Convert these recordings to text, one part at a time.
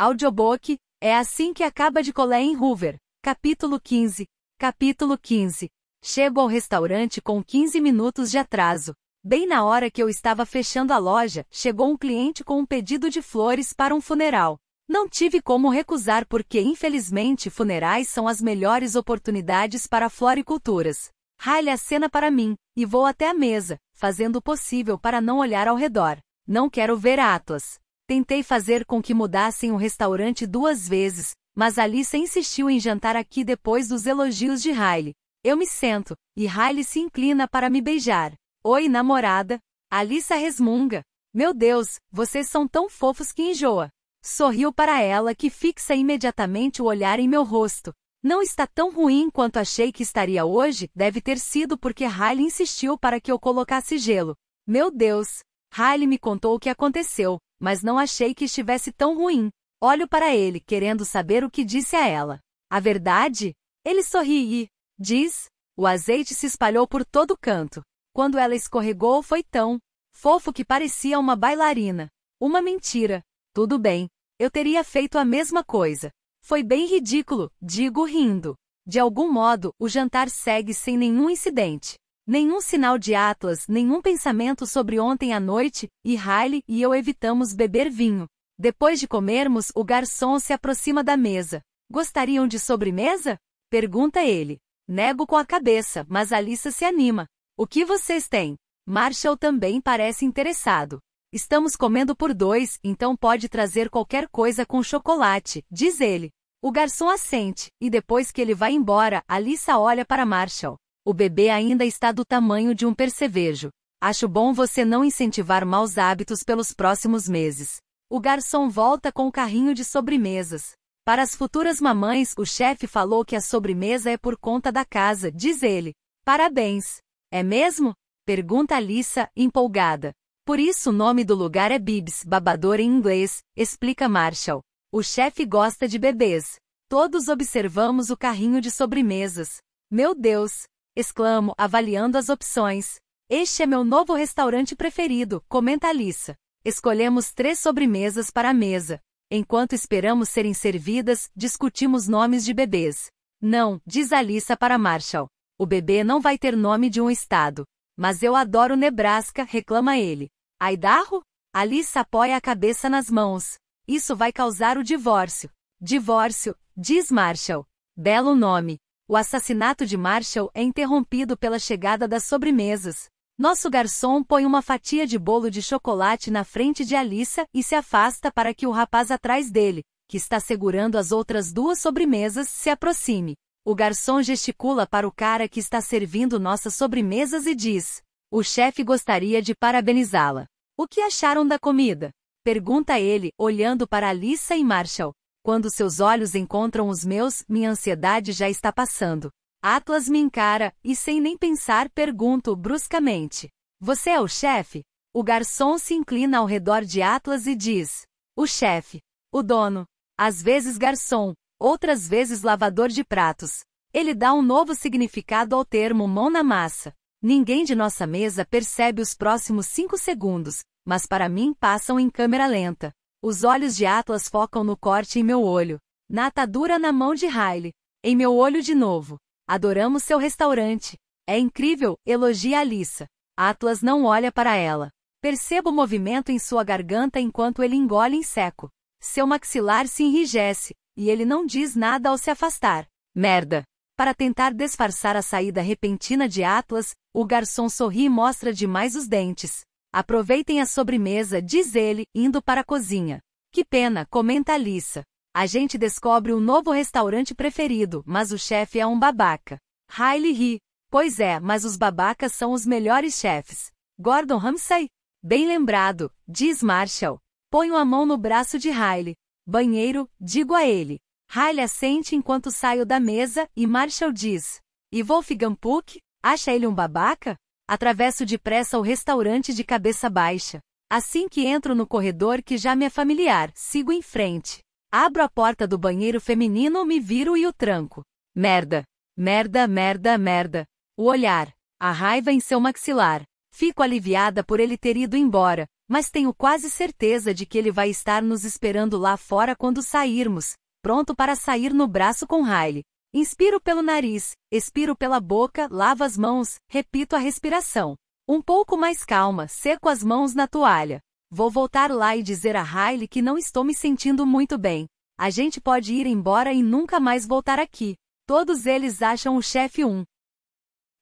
Audiobook, é assim que acaba de Colleen Hoover, capítulo 15, capítulo 15. Chego ao restaurante com 15 minutos de atraso. Bem na hora que eu estava fechando a loja, chegou um cliente com um pedido de flores para um funeral. Não tive como recusar porque, infelizmente, funerais são as melhores oportunidades para floriculturas. Raile a cena para mim, e vou até a mesa, fazendo o possível para não olhar ao redor. Não quero ver Atlas. Tentei fazer com que mudassem o restaurante duas vezes, mas Alice insistiu em jantar aqui depois dos elogios de Riley. Eu me sento, e Riley se inclina para me beijar. Oi, namorada. Alice resmunga. Meu Deus, vocês são tão fofos que enjoa. Sorriu para ela que fixa imediatamente o olhar em meu rosto. Não está tão ruim quanto achei que estaria hoje, deve ter sido porque Riley insistiu para que eu colocasse gelo. Meu Deus! Riley me contou o que aconteceu, mas não achei que estivesse tão ruim. Olho para ele, querendo saber o que disse a ela. A verdade? Ele sorri e diz: O azeite se espalhou por todo canto. Quando ela escorregou, foi tão fofo que parecia uma bailarina. Uma mentira. Tudo bem. Eu teria feito a mesma coisa. Foi bem ridículo, digo rindo. De algum modo, o jantar segue sem nenhum incidente. Nenhum sinal de Atlas, nenhum pensamento sobre ontem à noite, e Riley e eu evitamos beber vinho. Depois de comermos, o garçom se aproxima da mesa. Gostariam de sobremesa? Pergunta ele. Nego com a cabeça, mas Alissa se anima. O que vocês têm? Marshall também parece interessado. Estamos comendo por dois, então pode trazer qualquer coisa com chocolate, diz ele. O garçom assente, e depois que ele vai embora, Alissa olha para Marshall. O bebê ainda está do tamanho de um percevejo. Acho bom você não incentivar maus hábitos pelos próximos meses. O garçom volta com o carrinho de sobremesas. Para as futuras mamães, o chefe falou que a sobremesa é por conta da casa, diz ele. Parabéns. É mesmo? Pergunta Alissa, empolgada. Por isso o nome do lugar é Bibs, babador em inglês, explica Marshall. O chefe gosta de bebês. Todos observamos o carrinho de sobremesas. Meu Deus, exclamo, avaliando as opções. Este é meu novo restaurante preferido, comenta Alissa. Escolhemos três sobremesas para a mesa. Enquanto esperamos serem servidas, discutimos nomes de bebês. Não, diz Alissa para Marshall. O bebê não vai ter nome de um estado. Mas eu adoro Nebraska, reclama ele. Aidarro? Alissa apoia a cabeça nas mãos. Isso vai causar o divórcio. Divórcio, diz Marshall. Belo nome. O assassinato de Marshall é interrompido pela chegada das sobremesas. Nosso garçom põe uma fatia de bolo de chocolate na frente de Alissa e se afasta para que o rapaz atrás dele, que está segurando as outras duas sobremesas, se aproxime. O garçom gesticula para o cara que está servindo nossas sobremesas e diz: O chefe gostaria de parabenizá-la. O que acharam da comida? Pergunta ele, olhando para Alissa e Marshall. Quando seus olhos encontram os meus, minha ansiedade já está passando. Atlas me encara e, sem nem pensar, pergunto bruscamente: Você é o chefe? O garçom se inclina ao redor de Atlas e diz: O chefe. O dono. Às vezes garçom, outras vezes lavador de pratos. Ele dá um novo significado ao termo mão na massa. Ninguém de nossa mesa percebe os próximos cinco segundos, mas para mim passam em câmera lenta. Os olhos de Atlas focam no corte em meu olho. Na atadura na mão de Riley. Em meu olho de novo. Adoramos seu restaurante. É incrível, elogia Alissa. Atlas não olha para ela. Percebo o movimento em sua garganta enquanto ele engole em seco. Seu maxilar se enrijece, e ele não diz nada ao se afastar. Merda! Para tentar disfarçar a saída repentina de Atlas, o garçom sorri e mostra demais os dentes. Aproveitem a sobremesa, diz ele, indo para a cozinha. Que pena, comenta Alissa. A gente descobre um novo restaurante preferido, mas o chefe é um babaca. Riley ri. Pois é, mas os babacas são os melhores chefes. Gordon Ramsay? Bem lembrado, diz Marshall. Ponho a mão no braço de Riley. Banheiro, digo a ele. Riley assente enquanto saio da mesa e Marshall diz. E Wolfgang Puck? Acha ele um babaca? Atravesso depressa o restaurante de cabeça baixa. Assim que entro no corredor que já me é familiar, sigo em frente. Abro a porta do banheiro feminino, me viro e o tranco. Merda. Merda, merda, merda. O olhar. A raiva em seu maxilar. Fico aliviada por ele ter ido embora, mas tenho quase certeza de que ele vai estar nos esperando lá fora quando sairmos, pronto para sair no braço com Riley. Inspiro pelo nariz, expiro pela boca, lavo as mãos, repito a respiração. Um pouco mais calma, seco as mãos na toalha. Vou voltar lá e dizer a Riley que não estou me sentindo muito bem. A gente pode ir embora e nunca mais voltar aqui. Todos eles acham o chefe um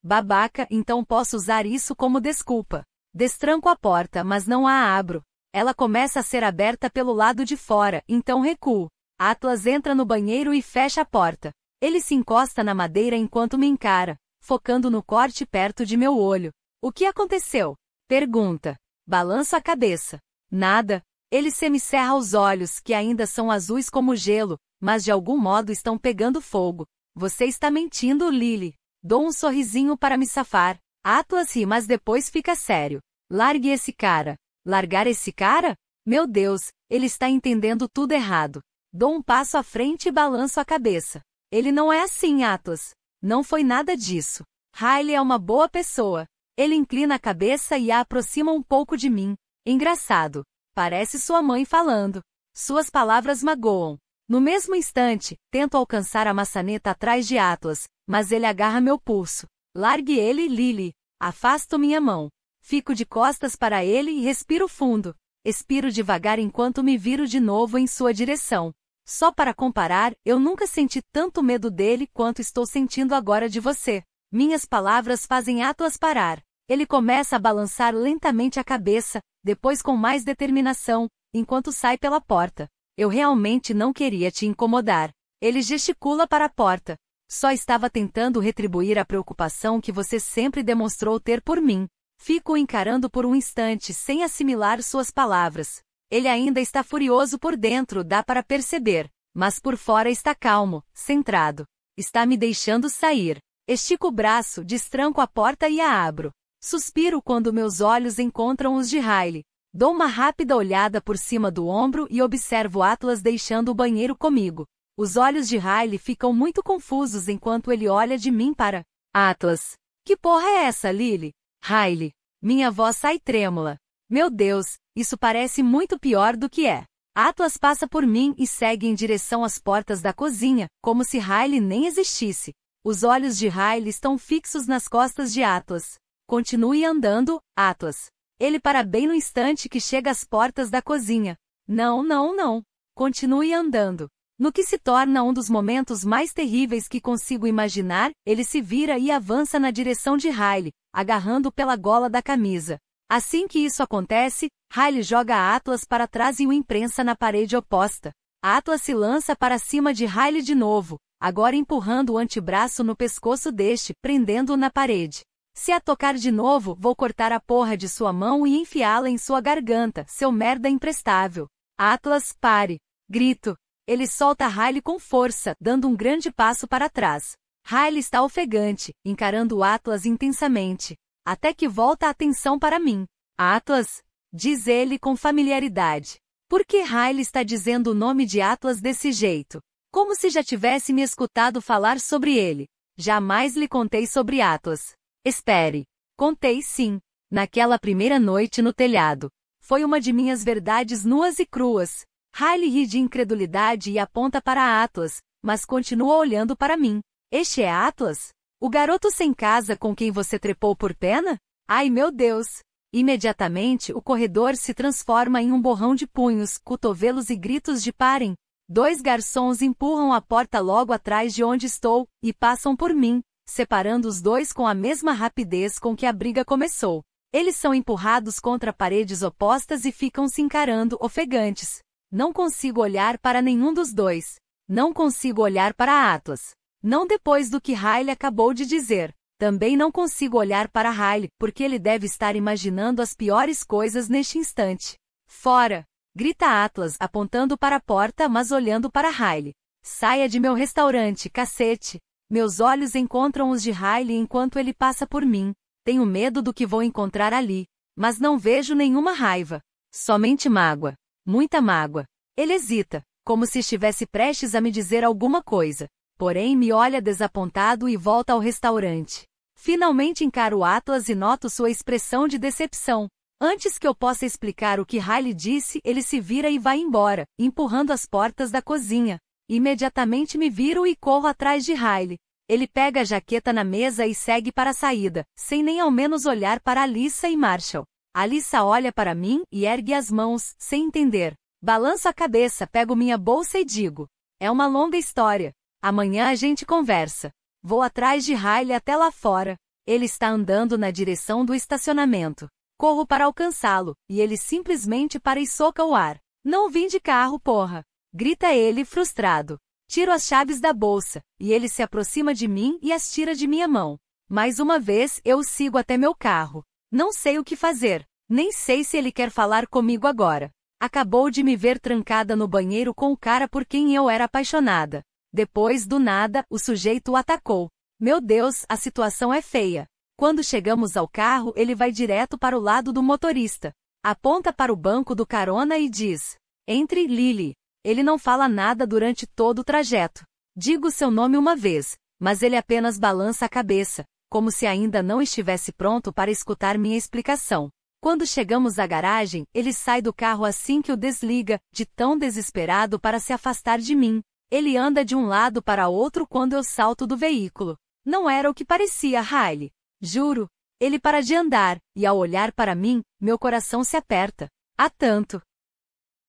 babaca, então posso usar isso como desculpa. Destranco a porta, mas não a abro. Ela começa a ser aberta pelo lado de fora, então recuo. Atlas entra no banheiro e fecha a porta. Ele se encosta na madeira enquanto me encara, focando no corte perto de meu olho. O que aconteceu? Pergunta. Balanço a cabeça. Nada. Ele semicerra os olhos, que ainda são azuis como gelo, mas de algum modo estão pegando fogo. Você está mentindo, Lily. Dou um sorrisinho para me safar. Atlas ri, mas depois fica sério. Largue esse cara. Largar esse cara? Meu Deus, ele está entendendo tudo errado. Dou um passo à frente e balanço a cabeça. Ele não é assim, Atlas. Não foi nada disso. Riley é uma boa pessoa. Ele inclina a cabeça e a aproxima um pouco de mim. Engraçado. Parece sua mãe falando. Suas palavras magoam. No mesmo instante, tento alcançar a maçaneta atrás de Atlas, mas ele agarra meu pulso. Largue ele, Lily. Afasto minha mão. Fico de costas para ele e respiro fundo. Expiro devagar enquanto me viro de novo em sua direção. Só para comparar, eu nunca senti tanto medo dele quanto estou sentindo agora de você. Minhas palavras fazem Atlas parar. Ele começa a balançar lentamente a cabeça, depois com mais determinação, enquanto sai pela porta. Eu realmente não queria te incomodar. Ele gesticula para a porta. Só estava tentando retribuir a preocupação que você sempre demonstrou ter por mim. Fico encarando por um instante sem assimilar suas palavras. Ele ainda está furioso por dentro, dá para perceber, mas por fora está calmo, centrado. Está me deixando sair. Estico o braço, destranco a porta e a abro. Suspiro quando meus olhos encontram os de Riley. Dou uma rápida olhada por cima do ombro e observo Atlas deixando o banheiro comigo. Os olhos de Riley ficam muito confusos enquanto ele olha de mim para Atlas. Que porra é essa, Lily? Riley. Minha voz sai trêmula. Meu Deus, isso parece muito pior do que é. Atlas passa por mim e segue em direção às portas da cozinha, como se Riley nem existisse. Os olhos de Riley estão fixos nas costas de Atlas. Continue andando, Atlas. Ele para bem no instante que chega às portas da cozinha. Não, não, não. Continue andando. No que se torna um dos momentos mais terríveis que consigo imaginar, ele se vira e avança na direção de Riley, agarrando pela gola da camisa. Assim que isso acontece, Riley joga a Atlas para trás e o imprensa na parede oposta. A Atlas se lança para cima de Riley de novo, agora empurrando o antebraço no pescoço deste, prendendo-o na parede. Se a tocar de novo, vou cortar a porra de sua mão e enfiá-la em sua garganta, seu merda imprestável. Atlas, pare. Grito. Ele solta Riley com força, dando um grande passo para trás. Riley está ofegante, encarando Atlas intensamente até que volta a atenção para mim. Atlas, diz ele com familiaridade. Por que Riley está dizendo o nome de Atlas desse jeito? Como se já tivesse me escutado falar sobre ele. Jamais lhe contei sobre Atlas. Espere. Contei sim. Naquela primeira noite no telhado. Foi uma de minhas verdades nuas e cruas. Riley ri de incredulidade e aponta para Atlas, mas continua olhando para mim. Este é Atlas? O garoto sem casa com quem você trepou por pena? Ai meu Deus! Imediatamente o corredor se transforma em um borrão de punhos, cotovelos e gritos de parem. Dois garçons empurram a porta logo atrás de onde estou e passam por mim, separando os dois com a mesma rapidez com que a briga começou. Eles são empurrados contra paredes opostas e ficam se encarando ofegantes. Não consigo olhar para nenhum dos dois. Não consigo olhar para Atlas. Não depois do que Riley acabou de dizer. Também não consigo olhar para Riley, porque ele deve estar imaginando as piores coisas neste instante. Fora! Grita Atlas, apontando para a porta, mas olhando para Riley. Saia de meu restaurante, cacete! Meus olhos encontram os de Riley enquanto ele passa por mim. Tenho medo do que vou encontrar ali. Mas não vejo nenhuma raiva. Somente mágoa. Muita mágoa. Ele hesita, como se estivesse prestes a me dizer alguma coisa porém me olha desapontado e volta ao restaurante. Finalmente encaro Atlas e noto sua expressão de decepção. Antes que eu possa explicar o que Riley disse, ele se vira e vai embora, empurrando as portas da cozinha. Imediatamente me viro e corro atrás de Riley. Ele pega a jaqueta na mesa e segue para a saída, sem nem ao menos olhar para Alissa e Marshall. Alissa olha para mim e ergue as mãos, sem entender. Balanço a cabeça, pego minha bolsa e digo: É uma longa história. Amanhã a gente conversa. Vou atrás de Riley até lá fora. Ele está andando na direção do estacionamento. Corro para alcançá-lo, e ele simplesmente para e soca o ar. Não vim de carro, porra! Grita ele, frustrado. Tiro as chaves da bolsa, e ele se aproxima de mim e as tira de minha mão. Mais uma vez, eu o sigo até meu carro. Não sei o que fazer, nem sei se ele quer falar comigo agora. Acabou de me ver trancada no banheiro com o cara por quem eu era apaixonada. Depois do nada, o sujeito o atacou. Meu Deus, a situação é feia. Quando chegamos ao carro, ele vai direto para o lado do motorista. Aponta para o banco do carona e diz: Entre, Lily. Ele não fala nada durante todo o trajeto. Digo seu nome uma vez, mas ele apenas balança a cabeça, como se ainda não estivesse pronto para escutar minha explicação. Quando chegamos à garagem, ele sai do carro assim que o desliga, de tão desesperado para se afastar de mim. Ele anda de um lado para outro quando eu salto do veículo. Não era o que parecia, Riley. Juro. Ele para de andar, e ao olhar para mim, meu coração se aperta. Há tanto.